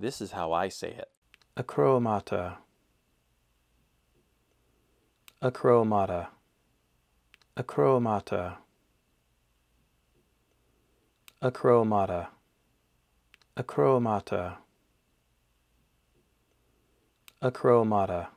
This is how I say it. Acromata. Acromata. Acromata. Acromata. Acromata. Acromata.